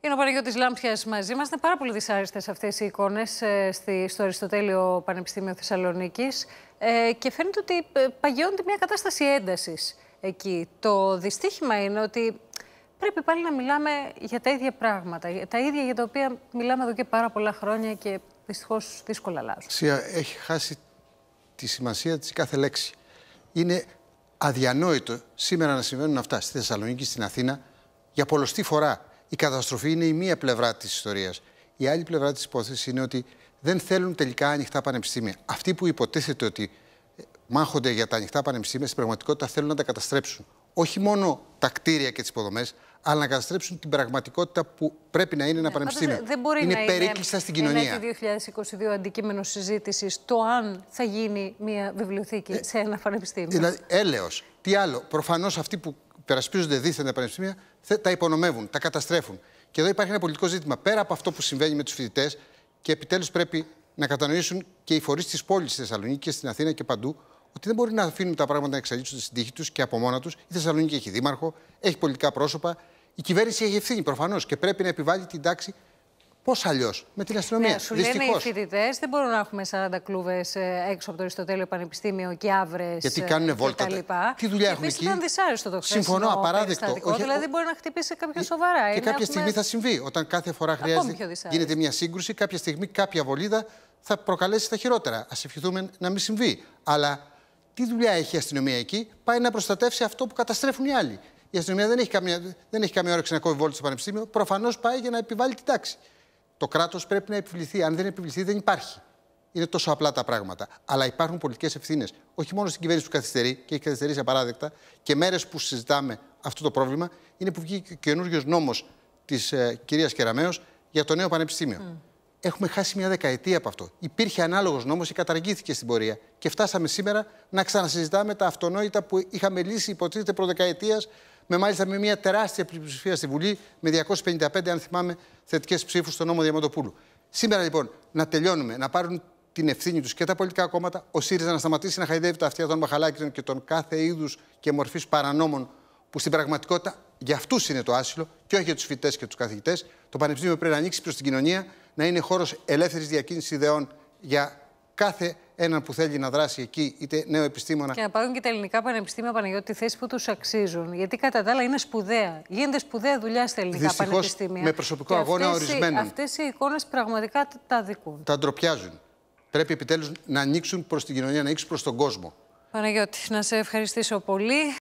Είναι ο Παναγιώτη Λάμπιας μαζί μας. Είναι πάρα πολύ δυσάρεστες αυτές οι εικόνες ε, στο Αριστοτέλειο Πανεπιστήμιο Θεσσαλονίκης ε, και φαίνεται ότι ε, παγιώνεται μια κατάσταση έντασης εκεί. Το δυστύχημα είναι ότι πρέπει πάλι να μιλάμε για τα ίδια πράγματα, τα ίδια για τα οποία μιλάμε εδώ και πάρα πολλά χρόνια και δυστυχώς δύσκολα αλλάζουν. Ουσία έχει χάσει τη σημασία της κάθε λέξη. Είναι αδιανόητο σήμερα να συμβαίνουν αυτά στη Θεσσαλονίκη, στην Αθήνα, για πολλωστή φορά η καταστροφή είναι η μία πλευρά της ιστορίας. Η άλλη πλευρά της υπόθεσης είναι ότι δεν θέλουν τελικά ανοιχτά πανεπιστήμια. Αυτοί που υποτίθεται ότι ε, μάχονται για τα ανοιχτά πανεπιστήμια, στην πραγματικότητα θέλουν να τα καταστρέψουν. Όχι μόνο τα κτίρια και τις υποδομές, αλλά να καταστρέψουν την πραγματικότητα που πρέπει να είναι ένα ναι, πανεπιστήμιο. Δεν μπορεί είναι να περίκλειστα στην κοινωνία. Είναι το 2022 αντικείμενο συζήτησης το αν θα γίνει μια βιβλιοθήκη ε, σε ένα πανεπιστήμιο. Δηλαδή, έλεος. Τι άλλο. Προφανώς αυτοί που υπερασπίζονται δίθεν τα πανεπιστήμια, τα υπονομεύουν, τα καταστρέφουν. Και εδώ υπάρχει ένα πολιτικό ζήτημα. Πέρα από αυτό που συμβαίνει με τους φοιτητές, και επιτέλους πρέπει να κατανοήσουν και οι φορείς της πόλης στη Θεσσαλονίκη και στην Αθήνα και παντού, ότι δεν μπορεί να αφήνουμε τα πράγματα να εξελίξουν στην τύχη τους και από μόνα τους. Η Θεσσαλονίκη έχει δήμαρχο, έχει πολιτικά πρόσωπα. Η κυβέρνηση έχει ευθύνη προφανώς και πρέπει να επιβάλλει την τάξη Πώς αλλιώς, με την αστυνομία. Ναι, σου Δυστυχώς. λένε οι φοιτητές δεν μπορούν να έχουμε 40 κλούβες ε, έξω από το Αριστοτέλειο Πανεπιστήμιο και αύριε. Γιατί ε, κάνουν βόλτα. Και τα Τι δουλειά έχουν εκεί. Ήταν δυσάρεστο το χθεσινό Συμφωνώ, ε, απαράδεκτο. Όχι, δηλαδή μπορεί να χτυπήσει κάποια σοβαρά. Και κάποια έχουμε... στιγμή θα συμβεί. Όταν κάθε φορά χρειάζεται. Γίνεται μια σύγκρουση, κάποια στιγμή κάποια βολίδα θα προκαλέσει τα χειρότερα. Ας ευχηθούμε να μην συμβεί. Αλλά τι δουλειά έχει η αστυνομία εκεί, πάει να προστατεύσει αυτό που καταστρέφουν οι άλλοι. Η αστυνομία δεν έχει καμία, δεν έχει καμία όρεξη να κόβει βόλτα στο πανεπιστήμιο. Προφανώς πάει για να επιβάλλει την τάξη. Το κράτος πρέπει να επιβληθεί. Αν δεν επιβληθεί, δεν υπάρχει. Είναι τόσο απλά τα πράγματα. Αλλά υπάρχουν πολιτικές ευθύνες. Όχι μόνο στην κυβέρνηση που καθυστερεί και έχει καθυστερήσει απαράδεκτα. Και μέρες που συζητάμε αυτό το πρόβλημα είναι που βγήκε ο καινούριος νόμος της ε, κυρίας Κεραμαίο για το νέο πανεπιστήμιο. Έχουμε χάσει μια δεκαετία από αυτό. Υπήρχε ανάλογος νόμος και καταργήθηκε στην πορεία. Και φτάσαμε σήμερα να ξανασυζητάμε τα αυτονόητα που είχαμε λύσει, υποτίθεται, προδεκαετίας με μάλιστα με μια τεράστια πλειοψηφία στη Βουλή, με 255, αν θυμάμαι, θετικές ψήφους στον νόμο Διαμαντοπούλου. Σήμερα λοιπόν να τελειώνουμε, να πάρουν την ευθύνη τους και τα πολιτικά κόμματα, ο ΣΥΡΙΖΑ να σταματήσει να χαϊδεύει τα αυτιά των μαχαλάκιδων και των κάθε είδους και μορφής παρανόμων που στην πραγματικότητα για αυτούς είναι το άσυλο και όχι για τους φοιτητές και τους καθηγητές. Το Πανεπιστήμιο πρέπει να ανοίξει προς την κοινωνία, να είναι χώρος ελεύθερης διακίνησης ιδεών για κάθε έναν που θέλει να δράσει εκεί, είτε νέο επιστήμονα. Και να πάρουν και τα ελληνικά πανεπιστήμια Παναγιώτη τη θέση που τους αξίζουν. Γιατί κατά τα άλλα είναι σπουδαία. Γίνεται σπουδαία δουλειά στα ελληνικά Δυστυχώς, πανεπιστήμια. Με προσωπικό αγώνα ορισμένων. Αυτές οι εικόνες πραγματικά τα δικούν. Τα ντροπιάζουν. Πρέπει επιτέλους να ανοίξουν προς την κοινωνία, να ανοίξουν προς τον κόσμο. Παναγιώτη, να σε ευχαριστήσω πολύ.